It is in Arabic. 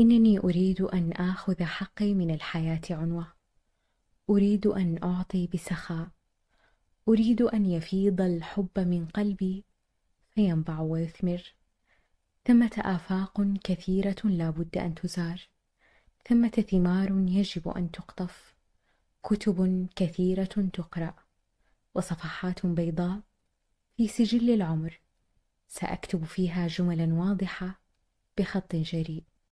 إنني أريد أن آخذ حقي من الحياة عنوة أريد أن أعطي بسخاء أريد أن يفيض الحب من قلبي فينبع ويثمر ثمة آفاق كثيرة لا بد أن تزار ثمة ثمار يجب أن تقطف كتب كثيرة تقرأ وصفحات بيضاء في سجل العمر سأكتب فيها جملا واضحة بخط جريء